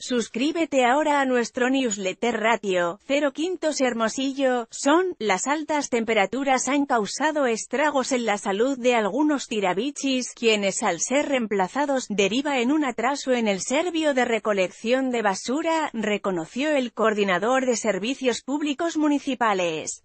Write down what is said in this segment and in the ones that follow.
Suscríbete ahora a nuestro newsletter Ratio, Cero Quintos Hermosillo, son, las altas temperaturas han causado estragos en la salud de algunos tiravichis quienes al ser reemplazados, deriva en un atraso en el servicio de recolección de basura, reconoció el coordinador de servicios públicos municipales.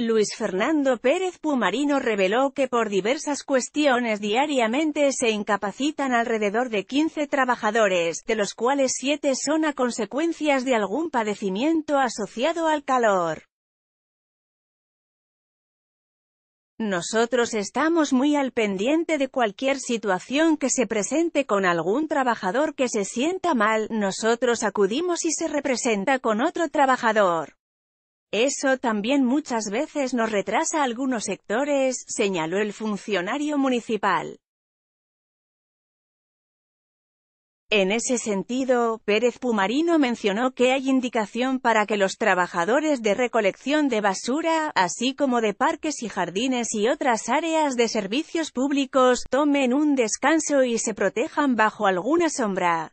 Luis Fernando Pérez Pumarino reveló que por diversas cuestiones diariamente se incapacitan alrededor de 15 trabajadores, de los cuales 7 son a consecuencias de algún padecimiento asociado al calor. Nosotros estamos muy al pendiente de cualquier situación que se presente con algún trabajador que se sienta mal, nosotros acudimos y se representa con otro trabajador. Eso también muchas veces nos retrasa algunos sectores, señaló el funcionario municipal. En ese sentido, Pérez Pumarino mencionó que hay indicación para que los trabajadores de recolección de basura, así como de parques y jardines y otras áreas de servicios públicos, tomen un descanso y se protejan bajo alguna sombra.